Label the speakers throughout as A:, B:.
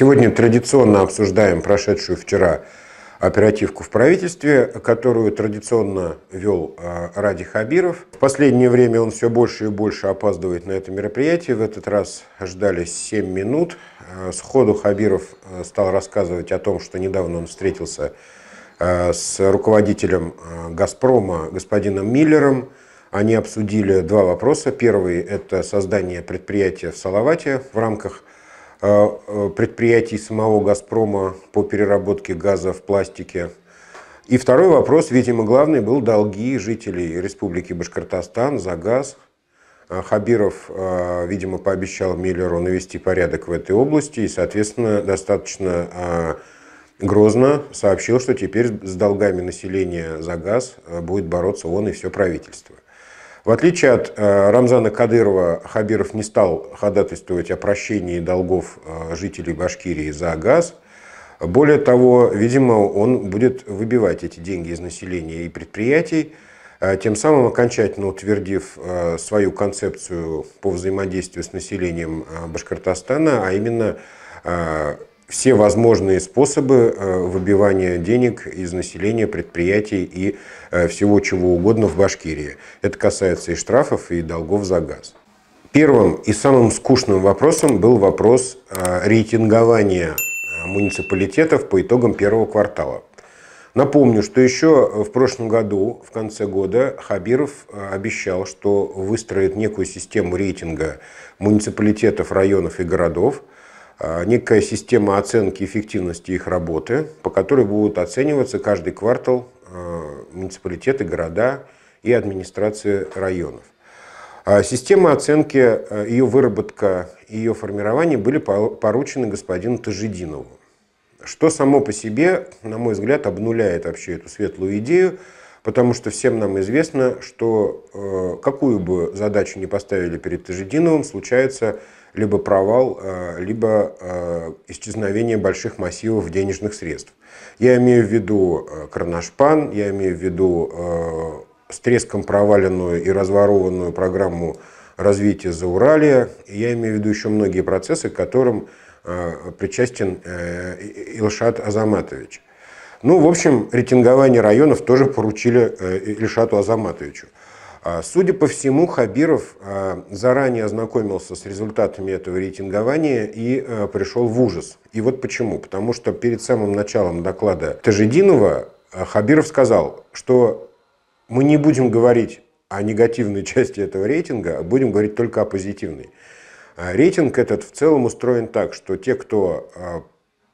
A: Сегодня традиционно обсуждаем прошедшую вчера оперативку в правительстве, которую традиционно вел а, Ради Хабиров. В последнее время он все больше и больше опаздывает на это мероприятие. В этот раз ждали 7 минут. А, сходу Хабиров а, стал рассказывать о том, что недавно он встретился с руководителем «Газпрома» господином Миллером. Они обсудили два вопроса. Первый – это создание предприятия в Салавате в рамках Э, э, предприятий самого «Газпрома» по переработке газа в пластике. И второй вопрос, видимо, главный был долги жителей Республики Башкортостан за газ. Э, Хабиров, видимо, пообещал Миллеру навести порядок в этой области и, соответственно, достаточно грозно сообщил, что теперь с долгами населения за газ будет бороться он и все правительство. В отличие от э, Рамзана Кадырова, Хабиров не стал ходатайствовать о прощении долгов э, жителей Башкирии за газ. Более того, видимо, он будет выбивать эти деньги из населения и предприятий, э, тем самым окончательно утвердив свою концепцию по взаимодействию с населением Башкортостана, а именно все возможные способы э, выбивания денег из населения, предприятий и э, всего чего угодно в Башкирии. Это касается и штрафов, и долгов за газ. Первым и самым скучным вопросом был вопрос э, рейтингования муниципалитетов по итогам первого квартала. Напомню, что еще в прошлом году, в конце года, Хабиров обещал, что выстроит некую систему рейтинга муниципалитетов, районов и городов, а, некая система оценки эффективности их работы, по которой будут оцениваться каждый квартал а, муниципалитеты, города и администрации районов. А, система оценки, ее выработка ее формирование были поручены господину Тажидинову, что само по себе, на мой взгляд, обнуляет вообще эту светлую идею, потому что всем нам известно, что э, какую бы задачу ни поставили перед Тажидиновым, случается либо провал, э, либо э, исчезновение больших массивов денежных средств. Я имею в виду э, Карнашпан, я имею в виду с треском проваленную и разворованную программу развития Зауралия, я имею в виду еще многие процессы, к которым причастен Илшат Азаматович. Ну, в общем, рейтингование районов тоже поручили Ильшату Азаматовичу. А, судя по всему, Хабиров а, заранее ознакомился с результатами этого рейтингования и а, пришел в ужас. И вот почему. Потому что перед самым началом доклада Тажидинова Хабиров сказал, что мы не будем говорить о негативной части этого рейтинга, а будем говорить только о позитивной. Рейтинг этот в целом устроен так, что те, кто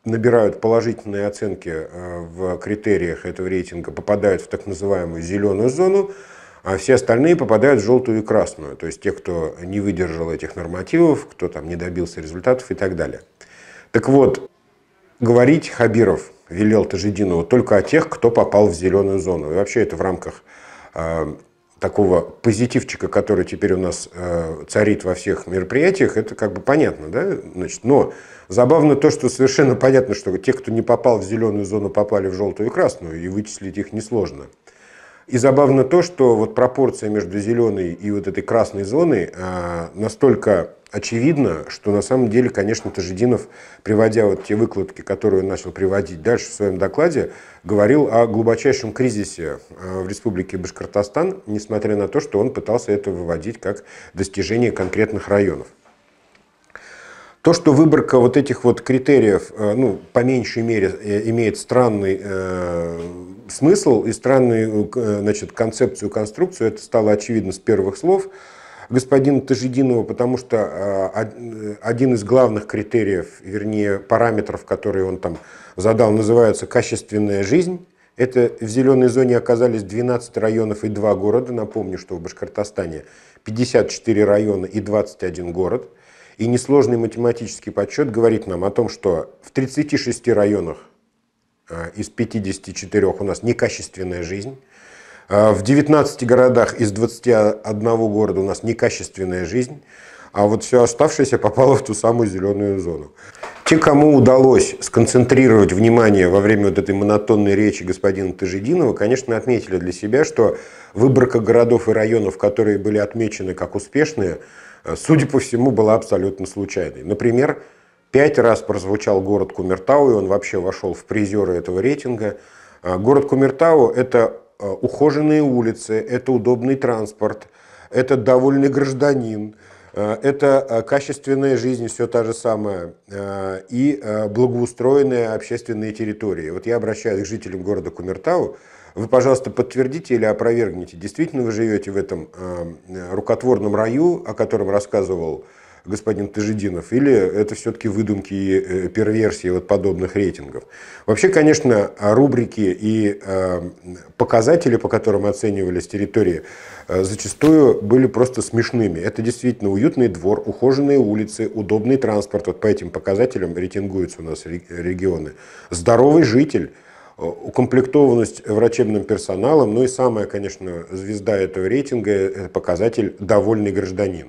A: набирают положительные оценки в критериях этого рейтинга, попадают в так называемую зеленую зону, а все остальные попадают в желтую и красную, то есть те, кто не выдержал этих нормативов, кто там не добился результатов и так далее. Так вот, говорить Хабиров велел Тажидинову только о тех, кто попал в зеленую зону. И вообще это в рамках э, такого позитивчика, который теперь у нас э, царит во всех мероприятиях, это как бы понятно, да? Значит, но забавно то, что совершенно понятно, что те, кто не попал в зеленую зону, попали в желтую и красную, и вычислить их несложно. И забавно то, что вот пропорция между зеленой и вот этой красной зоной а, настолько очевидна, что на самом деле, конечно, Тажидинов, приводя вот те выкладки, которые он начал приводить дальше в своем докладе, говорил о глубочайшем кризисе а, в республике Башкортостан, несмотря на то, что он пытался это выводить как достижение конкретных районов. То, что выборка вот этих вот критериев, а, ну, по меньшей мере, э, имеет странный э, смысл и странную э, э, значит, концепцию, конструкцию, это стало очевидно с первых слов господина Тажидинова, потому что а, э, один из главных критериев, вернее параметров, которые он там задал, называется «качественная жизнь». Это в зеленой зоне оказались 12 районов и 2 города. Напомню, что в Башкортостане 54 района и 21 город. И несложный математический подсчет говорит нам о том, что в 36 районах Э, из 54 у нас некачественная жизнь. Э, в 19 городах из 21 города у нас некачественная жизнь, а вот все оставшееся попало в ту самую зеленую зону. Те, кому удалось сконцентрировать внимание во время вот этой монотонной речи господина Тажидинова, конечно, отметили для себя, что выборка городов и районов, которые были отмечены как успешные, э, судя по всему, была абсолютно случайной. Например, Пять раз прозвучал город Кумертау, и он вообще вошел в призеры этого рейтинга. А, город Кумертау – это а, ухоженные улицы, это удобный транспорт, это довольный гражданин, а, это качественная жизнь, все та же самая, и благоустроенные общественные территории. Вот я обращаюсь к жителям города Кумертау, вы, пожалуйста, подтвердите или опровергните, действительно вы живете в этом рукотворном раю, о котором рассказывал господин Тажидинов, или это все-таки выдумки и э, перверсии вот подобных рейтингов. Вообще, конечно, рубрики и эм, показатели, по которым оценивались территории, э, зачастую были просто смешными. Это действительно уютный двор, ухоженные улицы, удобный транспорт. Вот по этим показателям рейтингуются у нас регионы. Здоровый житель э, укомплектованность врачебным персоналом, ну и самая, конечно, звезда этого рейтинга – это показатель «довольный гражданин».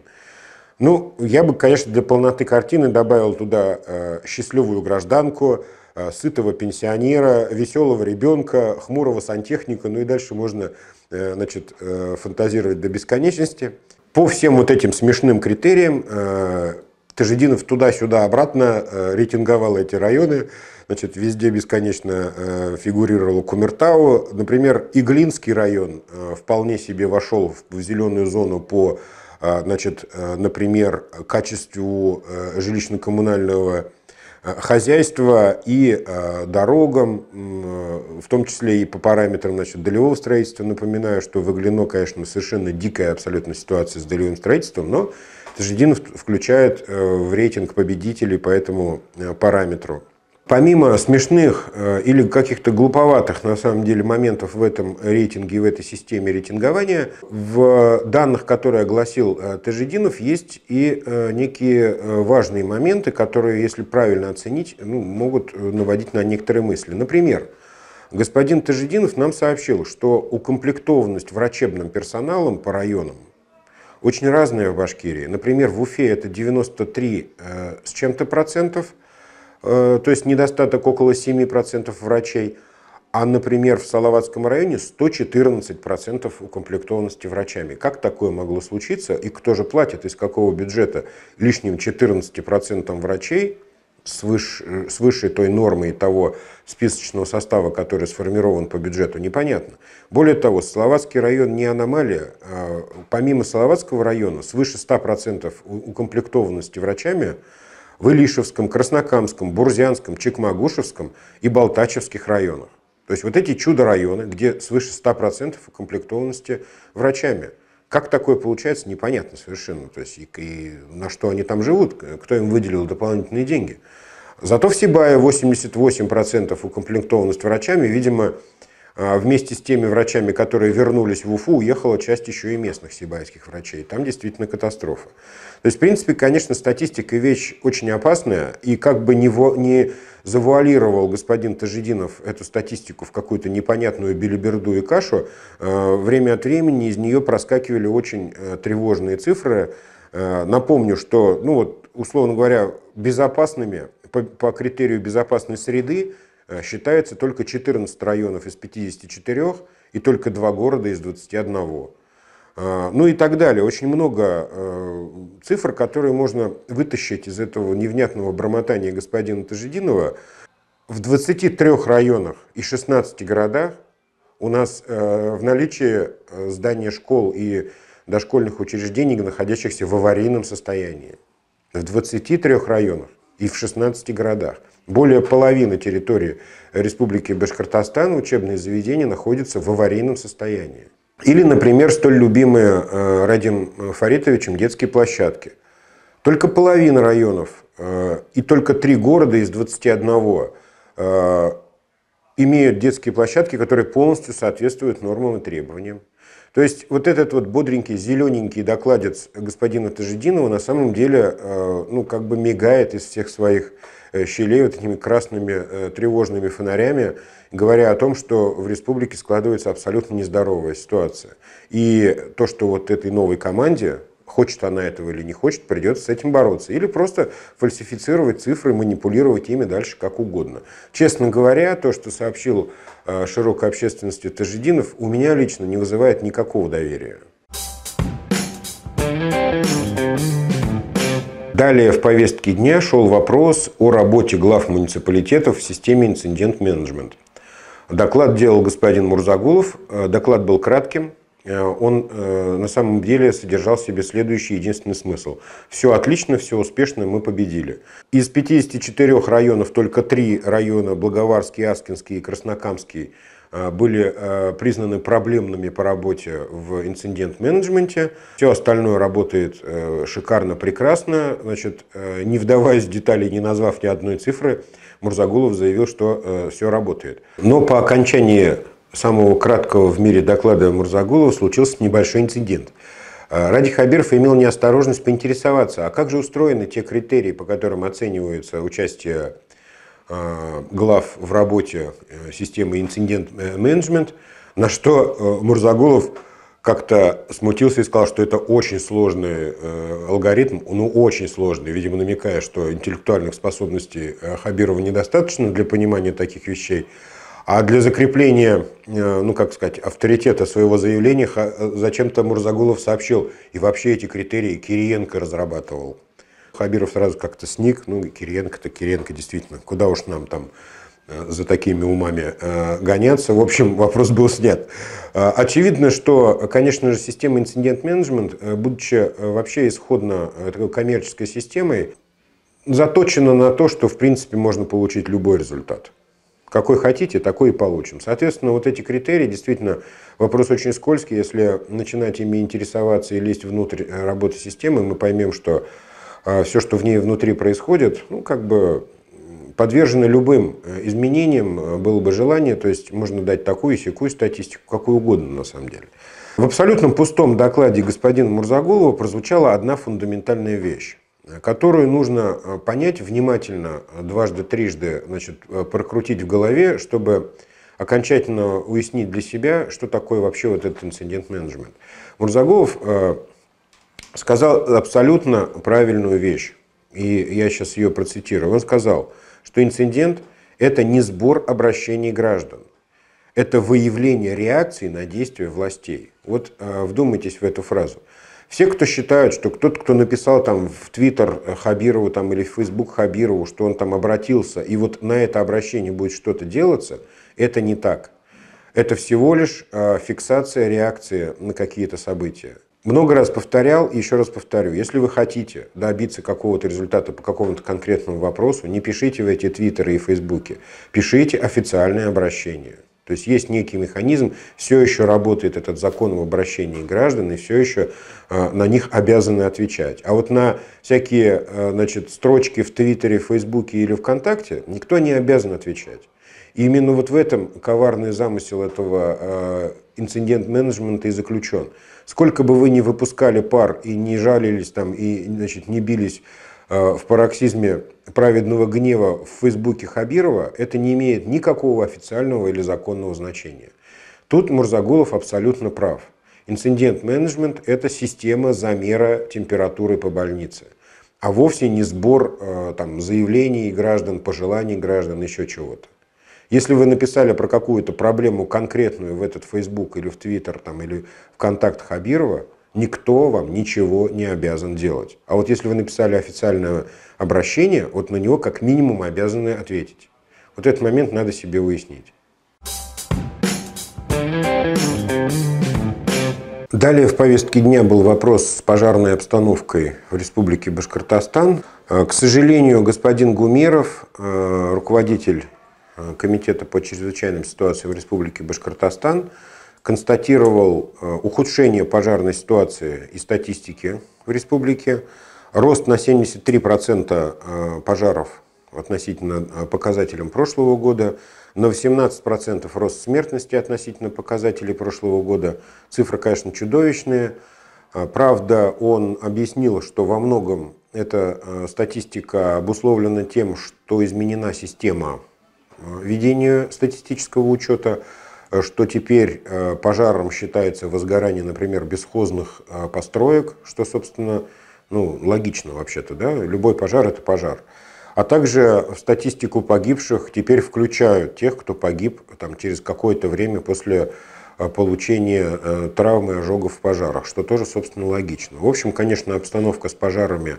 A: Ну, я бы, конечно, для полноты картины добавил туда э, счастливую гражданку, э, сытого пенсионера, веселого ребенка, хмурого сантехника, ну и дальше можно э, значит, э, фантазировать до бесконечности. По всем вот этим смешным критериям э, Тажидинов туда-сюда обратно э, рейтинговал эти районы, значит, везде бесконечно э, фигурировало Кумертау. Например, Иглинский район э, вполне себе вошел в, в зеленую зону по а, значит, э, например, качеству э, жилищно-коммунального э, хозяйства и дорогам, в том числе и по параметрам значит, долевого строительства. Напоминаю, что выглядно, конечно, совершенно дикая абсолютно ситуация с долевым строительством, но Тажидинов включает в рейтинг победителей по этому параметру. Помимо смешных э, или каких-то глуповатых на самом деле моментов в этом рейтинге в этой системе рейтингования, в данных, которые огласил э, Тажидинов, есть и э, некие важные моменты, которые, если правильно оценить, ну, могут наводить на некоторые мысли. Например, господин Тажидинов нам сообщил, что укомплектованность врачебным персоналом по районам очень разная в Башкирии. Например, в Уфе это 93 с чем-то процентов – Э, то есть недостаток около 7% врачей, а, например, в Салаватском районе 114% укомплектованности врачами. Как такое могло случиться? И кто же платит, из какого бюджета лишним 14% врачей свыше, свыше той нормы и того списочного состава, который сформирован по бюджету, непонятно. Более того, Салаватский район не аномалия. А, помимо Салаватского района, свыше 100% укомплектованности врачами – в Илишевском, Краснокамском, Бурзянском, Чекмагушевском и Болтачевских районах. То есть вот эти чудо-районы, где свыше 100% укомплектованности врачами. Как такое получается, непонятно совершенно. То есть и, и на что они там живут, кто им выделил дополнительные деньги. Зато в Сибае 88% укомплектованность врачами, видимо, а вместе с теми врачами, которые вернулись в Уфу, уехала часть еще и местных сибайских врачей. Там действительно катастрофа. То есть, в принципе, конечно, статистика вещь очень опасная. И как бы не, во, не завуалировал господин Тажидинов эту статистику в какую-то непонятную билиберду и кашу, э, время от времени из нее проскакивали очень э, тревожные цифры. Э, напомню, что, ну вот, условно говоря, безопасными, по, по критерию безопасной среды, Э, считается только 14 районов из 54 и только два города из 21. Э, ну и так далее. Очень много э, цифр, которые можно вытащить из этого невнятного бормотания господина Тажидинова. В 23 районах и 16 городах у нас в наличии здания школ и дошкольных учреждений, находящихся в аварийном состоянии. В 23 районах и в 16 городах. Более половины территории Республики Башкортостан учебные заведения находятся в аварийном состоянии. Или, например, столь любимые э, Радим Фаритовичем детские площадки. Только половина районов э, и только три города из 21 э, имеют детские площадки, которые полностью соответствуют нормам и требованиям. То есть вот этот вот бодренький, зелененький докладец господина Тажидинова на самом деле э, ну, как бы мигает из всех своих э, щелей вот этими красными э, тревожными фонарями, говоря о том, что в республике складывается абсолютно нездоровая ситуация. И то, что вот этой новой команде, хочет она этого или не хочет, придется с этим бороться. Или просто фальсифицировать цифры, манипулировать ими дальше как угодно. Честно говоря, то, что сообщил э, широкой общественности Тажидинов, у меня лично не вызывает никакого доверия. Далее в повестке дня шел вопрос о работе глав муниципалитетов в системе инцидент-менеджмент. Доклад делал господин Мурзагулов. Э, доклад был кратким, Э, он э, на самом деле содержал в себе следующий единственный смысл. Все отлично, все успешно, мы победили. Из 54 районов только три района, Благоварский, Аскинский и Краснокамский, э, были признаны проблемными по работе в инцидент-менеджменте. Все остальное работает шикарно, прекрасно. Значит, не вдаваясь в детали, не назвав ни одной цифры, Мурзагулов заявил, что все работает. Но по окончании самого краткого в мире доклада Мурзагулова случился небольшой инцидент. А, Ради Хабиров имел неосторожность поинтересоваться, а как же устроены те критерии, по которым оценивается участие а, глав в работе э, системы инцидент-менеджмент, э, на что э, Мурзагулов как-то смутился и сказал, что это очень сложный алгоритм, ну очень сложный, видимо, намекая, что интеллектуальных способностей Хабирова недостаточно для понимания таких вещей. А для закрепления, э, ну как сказать, авторитета своего заявления э, зачем-то Мурзагулов сообщил, и вообще эти критерии Кириенко разрабатывал. Хабиров сразу как-то сник, ну Кириенко-то Кириенко действительно, куда уж нам там э, за такими умами гоняться. В общем, вопрос был снят. Очевидно, что, конечно же, система инцидент-менеджмент, будучи вообще исходно такой коммерческой системой, заточена на то, что, в принципе, можно получить любой результат. Какой хотите, такой и получим. Соответственно, вот эти критерии, действительно, вопрос очень скользкий. Если начинать ими интересоваться и лезть внутрь э, работы системы, мы поймем, что э, все, что в ней внутри происходит, ну, как бы подвержено любым э, изменениям, было бы желание, то есть можно дать такую и секую статистику, какую угодно на самом деле. В абсолютном пустом докладе господина Мурзагулова прозвучала одна фундаментальная вещь которую нужно э, понять внимательно, э, дважды-трижды значит, э, прокрутить в голове, чтобы окончательно уяснить для себя, что такое вообще вот этот инцидент-менеджмент. Мурзагов сказал абсолютно правильную вещь, и я сейчас ее процитирую. Он сказал, что инцидент – это не сбор обращений граждан, это выявление реакции на действия властей. Вот вдумайтесь в эту фразу. Все, кто считают, что кто-то, кто написал там в Твиттер Хабирову там, или в Фейсбук Хабирову, что он там обратился, и вот на это обращение будет что-то делаться, это не так. Это всего лишь а, фиксация реакции на какие-то события. Много раз повторял и еще раз повторю, если вы хотите добиться какого-то результата по какому-то конкретному вопросу, не пишите в эти твиттеры и фейсбуки, пишите официальное обращение. То есть есть некий механизм, все еще работает этот закон в обращении граждан, и все еще э, на них обязаны отвечать. А вот на всякие э, значит, строчки в Твиттере, Фейсбуке или ВКонтакте никто не обязан отвечать. И именно вот в этом коварный замысел этого э, инцидент-менеджмента и заключен. Сколько бы вы ни выпускали пар и не жалились там, и значит, не бились Э, в пароксизме праведного гнева в Фейсбуке Хабирова, это не имеет никакого официального или законного значения. Тут Мурзагулов абсолютно прав. Инцидент-менеджмент – это система замера температуры по больнице, а вовсе не сбор э, там, заявлений граждан, пожеланий граждан, еще чего-то. Если вы написали про какую-то проблему конкретную в этот Facebook или в Twitter там, или в контакт Хабирова, Никто вам ничего не обязан делать. А вот если вы написали официальное обращение, вот на него как минимум обязаны ответить. Вот этот момент надо себе выяснить. Далее в повестке дня был вопрос с пожарной обстановкой в Республике Башкортостан. Э, к сожалению, господин Гумеров, э, руководитель э, Комитета по чрезвычайным ситуациям в Республике Башкортостан, констатировал э, ухудшение пожарной ситуации и статистики в республике, рост на 73% э, пожаров относительно э, показателям прошлого года, на 18% рост смертности относительно показателей прошлого года. Цифры, конечно, чудовищные. Правда, он объяснил, что во многом эта статистика обусловлена тем, что изменена система ведения статистического учета, Э, что теперь э, пожаром считается возгорание, например, бесхозных э, построек, что, собственно, ну, логично вообще-то, да, любой пожар – это пожар. А также в статистику погибших теперь включают тех, кто погиб там, через какое-то время после получения травмы и ожогов в пожарах, что тоже, собственно, логично. В общем, конечно, обстановка с пожарами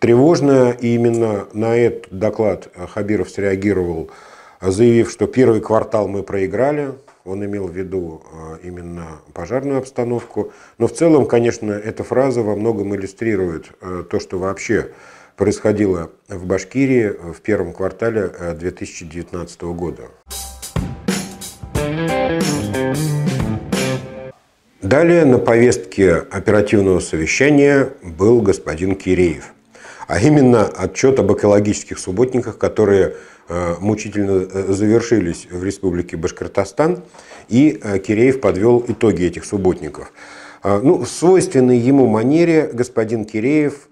A: тревожная, и именно на этот доклад Хабиров среагировал, заявив, что первый квартал мы проиграли, он имел в виду а, именно пожарную обстановку. Но в целом, конечно, эта фраза во многом иллюстрирует а, то, что вообще происходило в Башкирии а, в первом квартале 2019 года. Далее на повестке оперативного совещания был господин Киреев, а именно отчет об экологических субботниках, которые Э, мучительно э, завершились в республике Башкортостан, и э, Киреев подвел итоги этих субботников. Ну, в свойственной ему манере господин Киреев,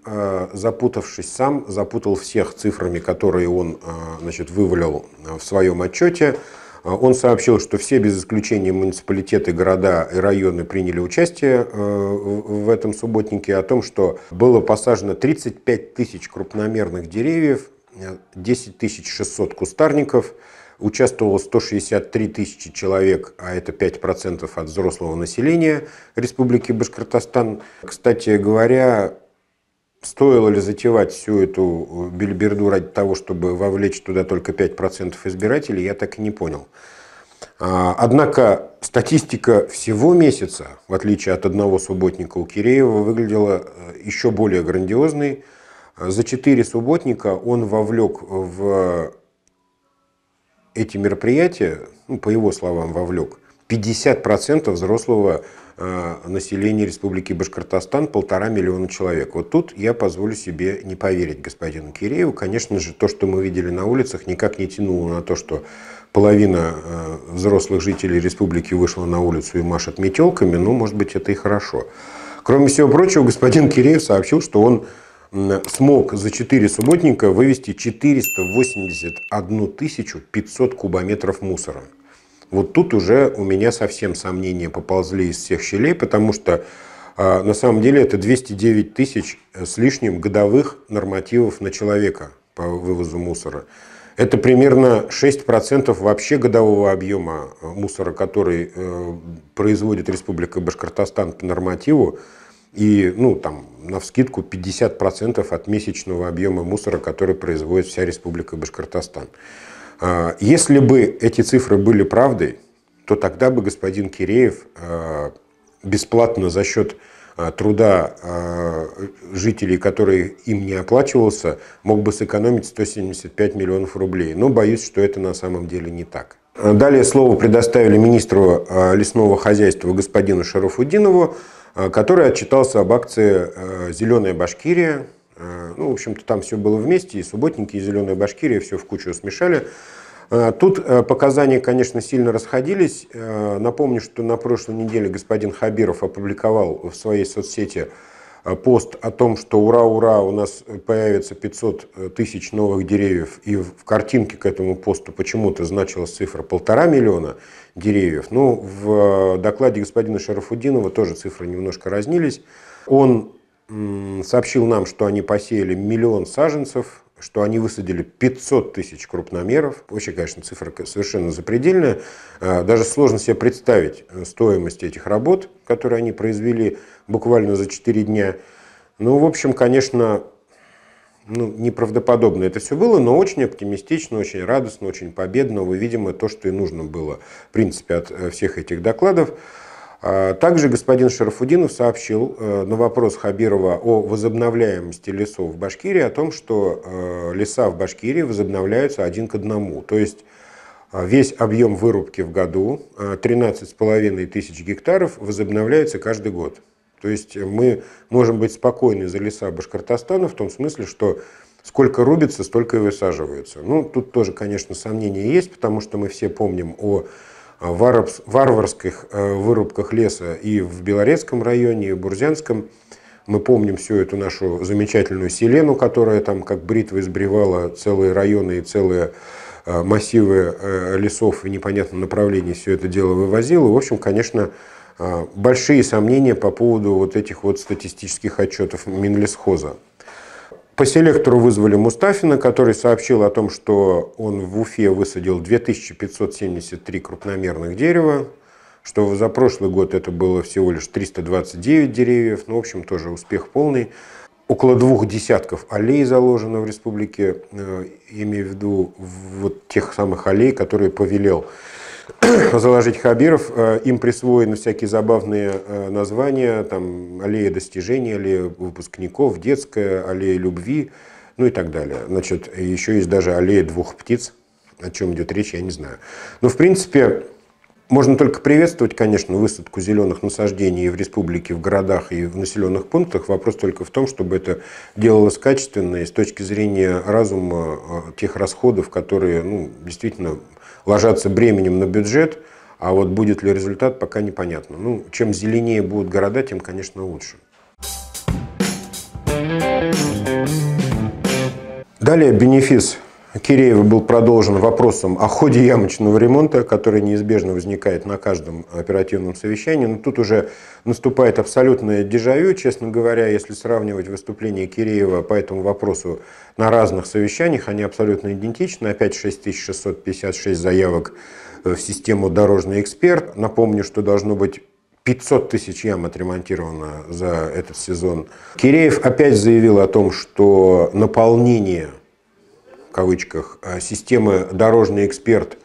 A: запутавшись сам, запутал всех цифрами, которые он значит, вывалил в своем отчете. Он сообщил, что все без исключения муниципалитеты, города и районы приняли участие в этом субботнике, о том, что было посажено 35 тысяч крупномерных деревьев, 10 600 кустарников, участвовало 163 тысячи человек, а это 5% от взрослого населения Республики Башкортостан. Кстати говоря, стоило ли затевать всю эту э, бильберду ради того, чтобы вовлечь туда только 5% избирателей, я так и не понял. А, однако статистика всего месяца, в отличие от одного субботника у Киреева, выглядела э, еще более грандиозной. За четыре субботника он вовлек в эти мероприятия, ну, по его словам, вовлек 50% взрослого э, населения Республики Башкортостан, полтора миллиона человек. Вот тут я позволю себе не поверить господину Кирееву. Конечно же, то, что мы видели на улицах, никак не тянуло на то, что половина э, взрослых жителей республики вышла на улицу и машет метелками. Ну, может быть, это и хорошо. Кроме всего прочего, господин Киреев сообщил, что он смог за 4 субботника вывести 481 500 кубометров мусора. Вот тут уже у меня совсем сомнения поползли из всех щелей, потому что а, на самом деле это 209 тысяч с лишним годовых нормативов на человека по вывозу мусора. Это примерно 6% вообще годового объема а, мусора, который э, производит Республика Башкортостан по нормативу и, ну, там, на вскидку 50% от месячного объема мусора, который производит вся Республика Башкортостан. А, если бы эти цифры были правдой, то тогда бы господин Киреев а, бесплатно за счет а, труда жителей, который им не оплачивался, мог бы сэкономить 175 миллионов рублей. Но боюсь, что это на самом деле не так. Далее слово предоставили министру а, лесного хозяйства господину Шарафудинову, а, который отчитался об акции а, «Зеленая Башкирия». Ну, в общем-то, там все было вместе, и субботники, и «Зеленая Башкирия» все в кучу смешали. Тут показания, конечно, сильно расходились. Напомню, что на прошлой неделе господин Хабиров опубликовал в своей соцсети Э, пост о том, что ура-ура, у нас появится 500 э, тысяч новых деревьев, и в картинке к этому посту почему-то значилась цифра полтора миллиона деревьев. Ну, в э, докладе господина Шарафудинова тоже цифры немножко разнились. Он сообщил нам, что они посеяли миллион саженцев что они высадили 500 тысяч крупномеров. Вообще, конечно, цифра совершенно запредельная. А, даже сложно себе представить э, стоимость этих работ, которые они произвели буквально за 4 дня. Ну, в общем, конечно, ну, неправдоподобно это все было, но очень оптимистично, очень радостно, очень победно. Вы, видимо, то, что и нужно было, в принципе, от э, всех этих докладов. А, также господин Шарафудинов сообщил э, на вопрос Хабирова о возобновляемости лесов в Башкирии, о том, что э, леса в Башкирии возобновляются один к одному. То есть э, весь объем вырубки в году, 13,5 тысяч гектаров, возобновляется каждый год. То есть мы можем быть спокойны за леса Башкортостана в том смысле, что сколько рубится, столько и высаживается. Ну, тут тоже, конечно, сомнения есть, потому что мы все помним о варварских э, вырубках леса и в Белорецком районе, и в Бурзянском. Мы помним всю эту нашу замечательную Селену, которая там как бритва избревала целые районы и целые э, массивы э, лесов в непонятном направлении все это дело вывозила. В общем, конечно, большие сомнения по поводу вот этих вот статистических отчетов Минлесхоза. По селектору вызвали Мустафина, который сообщил о том, что он в Уфе высадил 2573 крупномерных дерева, что за прошлый год это было всего лишь 329 деревьев, ну, в общем, тоже успех полный. Около двух десятков аллей заложено в республике, э, имею в виду вот тех самых аллей, которые повелел заложить Хабиров, э, им присвоены всякие забавные э, названия, там аллея достижений, аллея выпускников, детская, аллея любви, ну и так далее. Значит, еще есть даже аллея двух птиц, о чем идет речь, я не знаю. Но, ну, в принципе, можно только приветствовать, конечно, высадку зеленых насаждений в республике, в городах и в населенных пунктах. Вопрос только в том, чтобы это делалось качественно и с точки зрения разума э, тех расходов, которые ну, действительно ложатся бременем на бюджет, а вот будет ли результат, пока непонятно. Ну, чем зеленее будут города, тем, конечно, лучше. Далее бенефис Киреева был продолжен вопросом о ходе ямочного ремонта, который неизбежно возникает на каждом оперативном совещании. Но тут уже наступает абсолютное дежавю, честно говоря, если сравнивать выступления Киреева по этому вопросу на разных совещаниях, они абсолютно идентичны. Опять 6656 заявок э, в систему «Дорожный эксперт». Напомню, что должно быть 500 тысяч ям отремонтировано за этот сезон. Киреев опять заявил о том, что наполнение – кавычках, э, системы «Дорожный эксперт»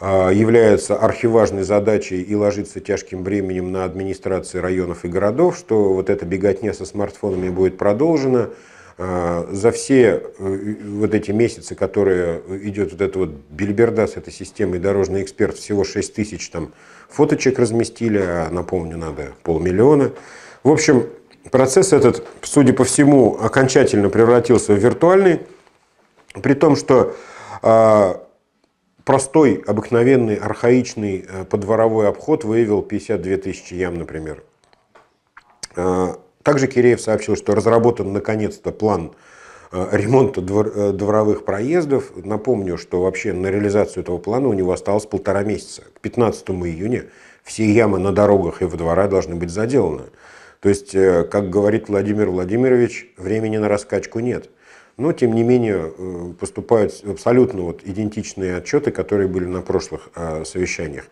A: э, является архиважной задачей и ложится тяжким бременем на администрации районов и городов, что вот эта беготня со смартфонами будет продолжена. Э, за все вот эти месяцы, которые идет вот эта вот бельберда с этой системой «Дорожный эксперт», всего 6 тысяч там фоточек разместили, а, напомню, надо полмиллиона. В общем, процесс этот, судя по всему, окончательно превратился в виртуальный, при том, что а, простой, обыкновенный, архаичный э, подворовой обход выявил 52 тысячи ям, например. А, также Киреев сообщил, что разработан наконец-то план э, ремонта э, дворовых проездов. Напомню, что вообще на реализацию этого плана у него осталось полтора месяца. К 15 июня все ямы на дорогах и во дворах должны быть заделаны. То есть, как говорит Владимир Владимирович, времени на раскачку нет – но, тем не менее, э, поступают абсолютно вот идентичные отчеты, которые были на прошлых э, совещаниях.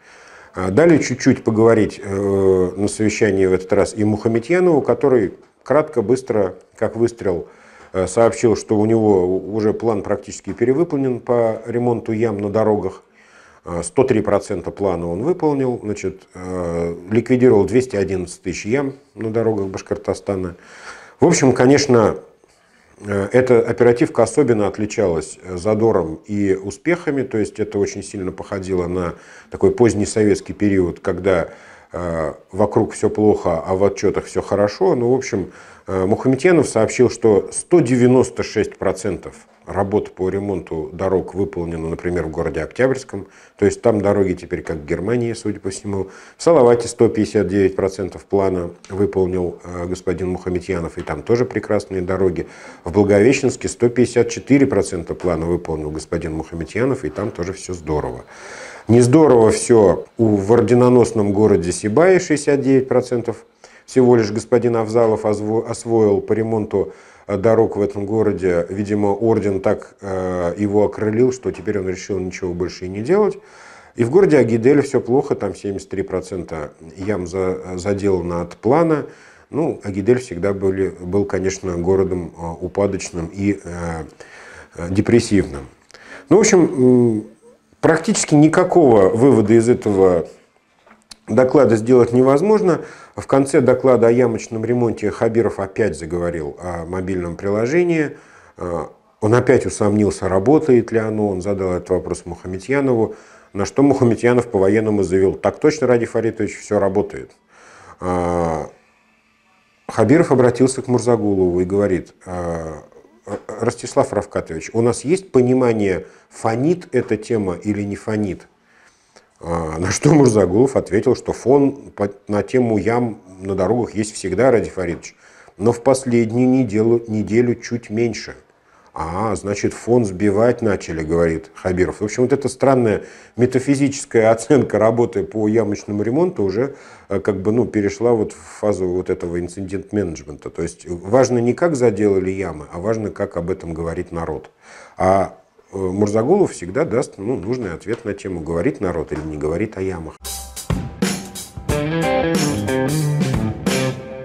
A: А Далее чуть-чуть поговорить э, на совещании в этот раз и Мухаметьянову, который кратко, быстро, как выстрел, сообщил, что у него уже план практически перевыполнен по ремонту ям на дорогах. 103% плана он выполнил, значит, ликвидировал 211 тысяч ям на дорогах Башкортостана. В общем, конечно, Э, эта оперативка особенно отличалась э, задором и успехами, то есть это очень сильно походило на такой поздний советский период, когда э, вокруг все плохо, а в отчетах все хорошо. Ну, в общем, Мухаметьянов сообщил, что 196% процентов работа по ремонту дорог выполнена, например, в городе Октябрьском, то есть там дороги теперь как в Германии, судя по всему. В Салавате 159% плана выполнил э, господин Мухаметьянов, и там тоже прекрасные дороги. В Благовещенске 154% плана выполнил господин Мухаметьянов, и там тоже все здорово. Не здорово все в орденоносном городе Сибае 69% всего лишь господин Авзалов освоил по ремонту Э, дорог в этом городе. Видимо, орден так э, его окрылил, что теперь он решил ничего больше и не делать. И в городе Агидель все плохо, там 73% ям за, заделано от плана. Ну, Агидель всегда были, был, конечно, городом э, упадочным и э, депрессивным. Ну, в общем, практически никакого вывода из этого доклада сделать невозможно. В конце доклада о ямочном ремонте Хабиров опять заговорил о мобильном приложении. А, он опять усомнился, работает ли оно. Он задал этот вопрос Мухаметьянову, на что Мухаметьянов по-военному заявил, так точно, Ради Фаритович, все работает. А, Хабиров обратился к Мурзагулову и говорит, «А, Ростислав Равкатович, у нас есть понимание, фонит эта тема или не фонит? А, на что Мурзагулов ответил, что фон на тему ям на дорогах есть всегда, Ради Фаридович, но в последнюю неделю, неделю чуть меньше. А, значит, фон сбивать начали, говорит Хабиров. В общем, вот эта странная метафизическая оценка работы по ямочному ремонту уже э, как бы ну, перешла вот в фазу вот этого инцидент-менеджмента. То есть важно не как заделали ямы, а важно, как об этом говорит народ. А Э, Мурзагулов всегда даст ну, нужный ответ на тему, говорит народ или не говорит о ямах.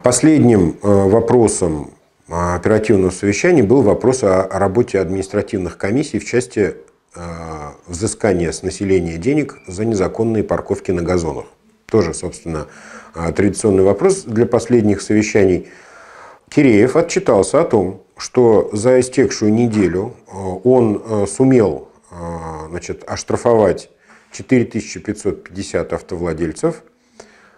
A: Последним э, вопросом оперативного совещания был вопрос о работе административных комиссий в части э, взыскания с населения денег за незаконные парковки на газонах. Тоже, собственно, традиционный вопрос для последних совещаний. Киреев отчитался о том, что за истекшую неделю э, он э, сумел э, значит, оштрафовать 4550 автовладельцев,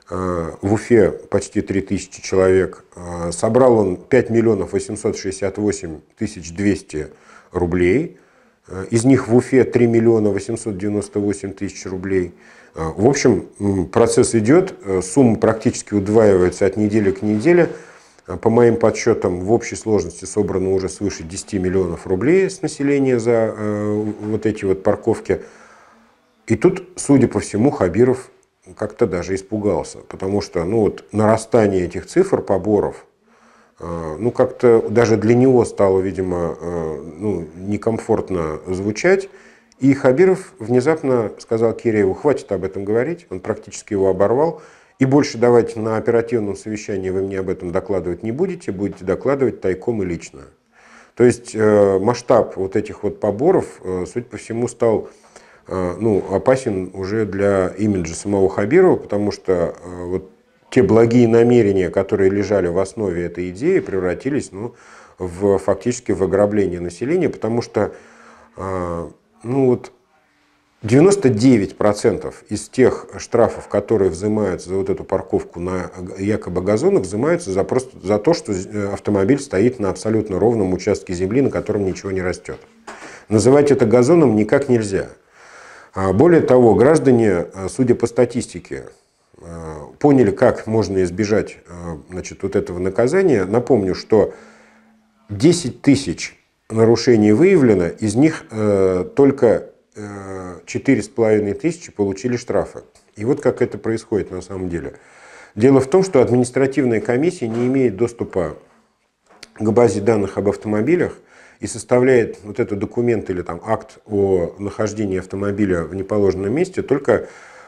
A: в Уфе почти 3000 человек, собрал он 5 миллионов 868 тысяч 200 рублей, из них в Уфе 3 миллиона 898 тысяч рублей. В общем, процесс идет, сумма практически удваивается от недели к неделе – по моим подсчетам, в общей сложности собрано уже свыше 10 миллионов рублей с населения за э, вот эти вот парковки. И тут, судя по всему, Хабиров как-то даже испугался, потому что ну, вот, нарастание этих цифр поборов, э, ну как-то даже для него стало, видимо, э, ну, некомфортно звучать. И Хабиров внезапно сказал Кирееву, хватит об этом говорить, он практически его оборвал, и больше давайте на оперативном совещании вы мне об этом докладывать не будете, будете докладывать тайком и лично. То есть э, масштаб вот этих вот поборов, э, судя по всему, стал э, ну, опасен уже для имиджа самого Хабирова, потому что вот те благие намерения, которые лежали в основе этой идеи, превратились ну, в, фактически в ограбление населения, потому что ну, вот, 99% из тех штрафов, которые взимаются за вот эту парковку на якобы газонах, взимаются за, просто, за то, что э, автомобиль стоит на абсолютно ровном участке земли, на котором ничего не растет. Называть это газоном никак нельзя. А, более того, граждане, э, судя по статистике, э, поняли, как можно избежать значит, вот этого наказания. Напомню, что 10 тысяч нарушений выявлено, из них только 4,5 тысячи получили штрафы. И вот как это происходит на самом деле. Дело в том, что административная комиссия не имеет доступа к базе данных об автомобилях и составляет вот этот документ или там акт о нахождении автомобиля в неположенном месте, только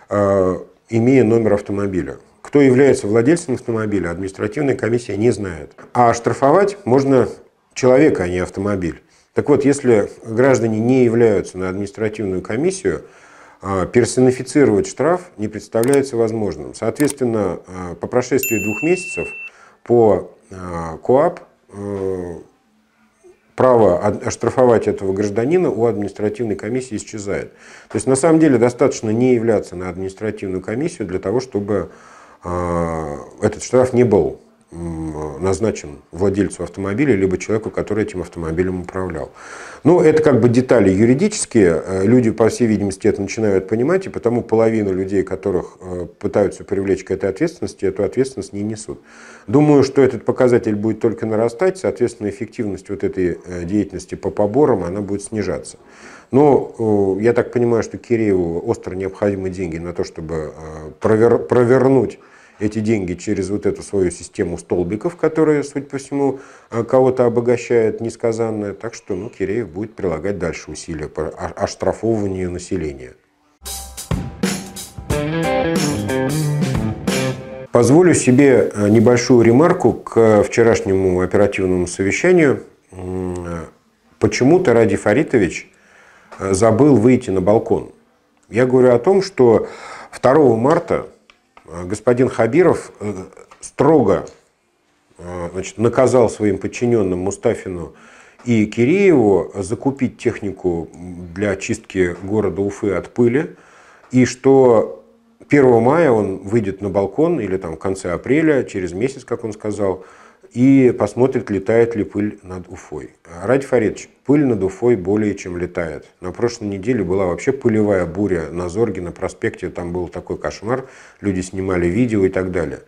A: э, имея номер автомобиля. Кто является владельцем автомобиля, административная комиссия не знает. А штрафовать можно человека, а не автомобиль. Так вот, если граждане не являются на административную комиссию, а, персонифицировать штраф не представляется возможным. Соответственно, а, по прошествии двух месяцев по а, КОАП э, право оштрафовать этого гражданина у административной комиссии исчезает. То есть на самом деле достаточно не являться на административную комиссию для того, чтобы этот штраф не был назначен владельцу автомобиля, либо человеку, который этим автомобилем управлял. Ну, это как бы детали юридические. Э, люди, по всей видимости, это начинают понимать, и потому половина людей, которых э, пытаются привлечь к этой ответственности, эту ответственность не несут. Думаю, что этот показатель будет только нарастать, соответственно, эффективность вот этой э, деятельности по поборам, она будет снижаться. Но я так понимаю, что Кирееву остро необходимы деньги на то, чтобы провер провернуть эти деньги через вот эту свою систему столбиков, которая, судя по всему, э, кого-то обогащает несказанное, Так что ну, Киреев будет прилагать дальше усилия по оштрафованию населения. Позволю себе э, небольшую ремарку к вчерашнему оперативному совещанию. Почему-то Ради Фаритович э, забыл выйти на балкон. Я говорю о том, что 2 марта Э, господин Хабиров э, строго э, значит, наказал своим подчиненным Мустафину и Кирееву закупить технику для очистки города Уфы от пыли, и что 1 мая он выйдет на балкон или там в конце апреля, через месяц, как он сказал, и посмотрит, летает ли пыль над Уфой. Ради Фаридович, пыль над Уфой более чем летает. На прошлой неделе была вообще пылевая буря на Зорге, на проспекте, там был такой кошмар, люди снимали видео и так далее.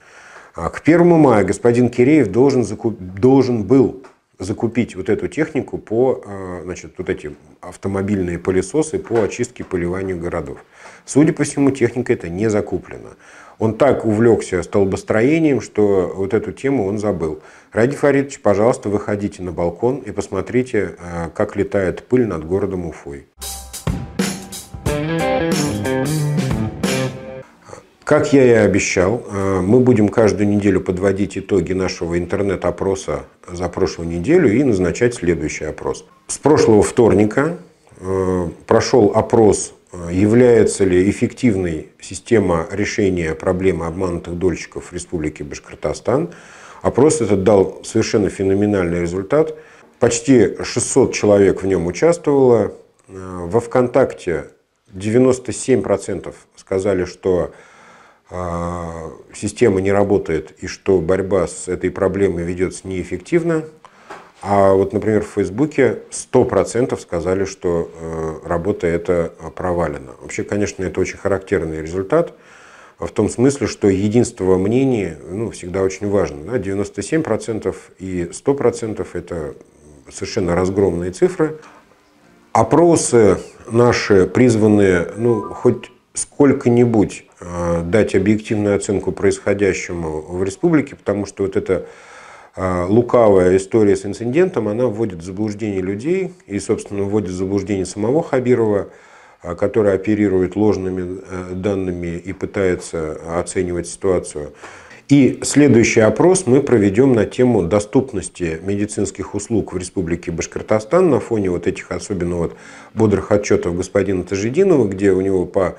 A: А к 1 мая господин Киреев должен, закуп... должен был закупить вот эту технику по, а, значит, вот эти автомобильные пылесосы по очистке поливанию городов. Судя по всему, техника эта не закуплена. Он так увлекся столбостроением, что вот эту тему он забыл. Ради Фаридович, пожалуйста, выходите на балкон и посмотрите, э, как летает пыль над городом Уфой. Как я и обещал, э, мы будем каждую неделю подводить итоги нашего интернет-опроса за прошлую неделю и назначать следующий опрос. С прошлого вторника э, прошел опрос Э, является ли эффективной система решения проблемы обманутых дольщиков в Республике Башкортостан. Опрос этот дал совершенно феноменальный результат. Почти 600 человек в нем участвовало. Э, во ВКонтакте 97% сказали, что э, система не работает и что борьба с этой проблемой ведется неэффективно. А вот, например, в Фейсбуке 100% сказали, что э, работа эта э, провалена. Вообще, конечно, это очень характерный результат, а в том смысле, что единство мнений ну, всегда очень важно. Да? 97% и 100% это совершенно разгромные цифры. Опросы наши призваны ну, хоть сколько-нибудь э, дать объективную оценку происходящему в республике, потому что вот это а, лукавая история с инцидентом, она вводит в заблуждение людей и, собственно, вводит в заблуждение самого Хабирова, а, который оперирует ложными э, данными и пытается оценивать ситуацию. И следующий опрос мы проведем на тему доступности медицинских услуг в Республике Башкортостан на фоне вот этих особенно вот бодрых отчетов господина Тажидинова, где у него по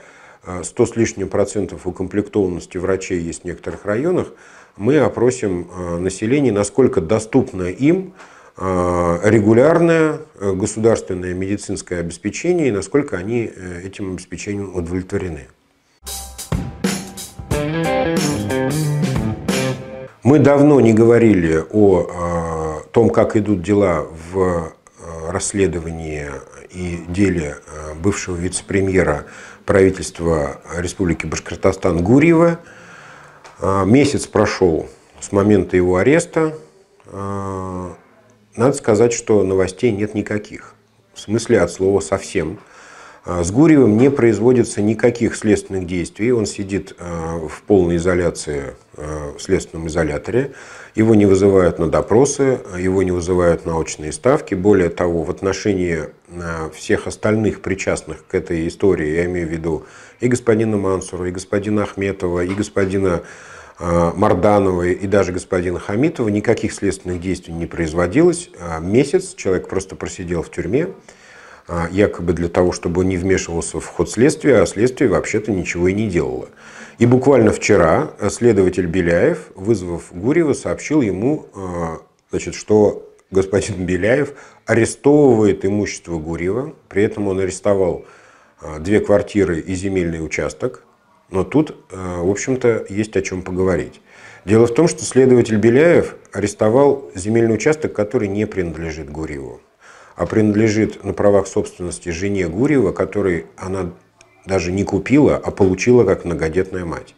A: 100 э, с лишним процентов укомплектованности врачей есть в некоторых районах мы опросим э, население, насколько доступно им э, регулярное э, государственное медицинское обеспечение и насколько они этим обеспечением удовлетворены. Мы давно не говорили о том, как идут дела в расследовании и деле бывшего вице-премьера правительства Республики Башкортостан Гурьева – а, месяц прошел с момента его ареста. А, надо сказать, что новостей нет никаких. В смысле от слова совсем. А, с Гурьевым не производится никаких следственных действий. Он сидит в полной изоляции в следственном изоляторе. Его не вызывают на допросы, его не вызывают на очные ставки. Более того, в отношении всех остальных причастных к этой истории, я имею в виду и господина Мансура, и господина Ахметова, и господина Э, Мардановой и даже господина Хамитова никаких следственных действий не производилось. Э, месяц человек просто просидел в тюрьме, э, якобы для того, чтобы он не вмешивался в ход следствия, а следствие вообще-то ничего и не делало. И буквально вчера следователь Беляев, вызвав Гурьева, сообщил ему, значит, что господин Беляев арестовывает имущество Гурьева, при этом он арестовал две квартиры и земельный участок, но тут, э, в общем-то, есть о чем поговорить. Дело в том, что следователь Беляев арестовал земельный участок, который не принадлежит Гуриеву, а принадлежит на правах собственности жене Гуриева, который она даже не купила, а получила как многодетная мать.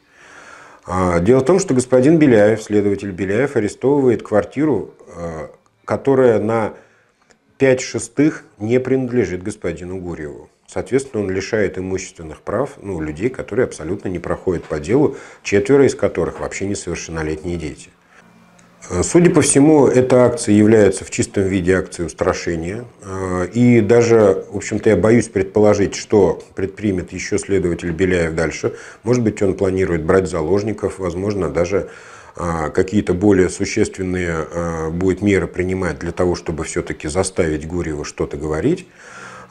A: А, дело в том, что господин Беляев, следователь Беляев, арестовывает квартиру, э, которая на 5 шестых не принадлежит господину Гурьеву. Соответственно, он лишает имущественных прав ну, людей, которые абсолютно не проходят по делу, четверо из которых вообще несовершеннолетние дети. Э, судя по всему, эта акция является в чистом виде акцией устрашения. Э, и даже, в общем-то, я боюсь предположить, что предпримет еще следователь Беляев дальше. Может быть, он планирует брать заложников, возможно, даже э, какие-то более существенные будет меры принимать для того, чтобы все-таки заставить Гурьева что-то говорить.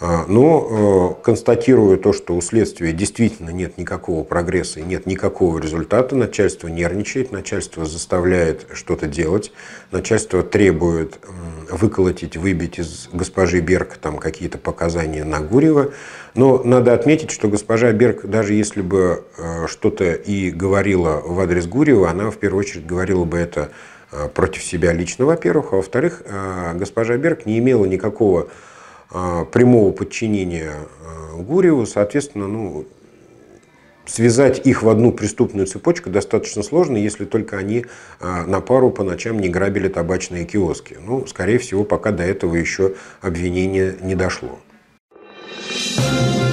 A: А, но э, констатируя то, что у следствия действительно нет никакого прогресса и нет никакого результата, начальство нервничает, начальство заставляет что-то делать, начальство требует выколотить, выбить из госпожи Берг там какие-то показания на Нагурева. Но надо отметить, что госпожа Берг, даже если бы э, что-то и говорила в адрес Гурева, она в первую очередь говорила бы это э, против себя лично, во-первых, а во-вторых, госпожа Берг не имела никакого Э, прямого подчинения э, Гурьеву, соответственно, ну, связать их в одну преступную цепочку достаточно сложно, если только они э, на пару по ночам не грабили табачные киоски. Ну, скорее всего, пока до этого еще обвинение не дошло. Thank you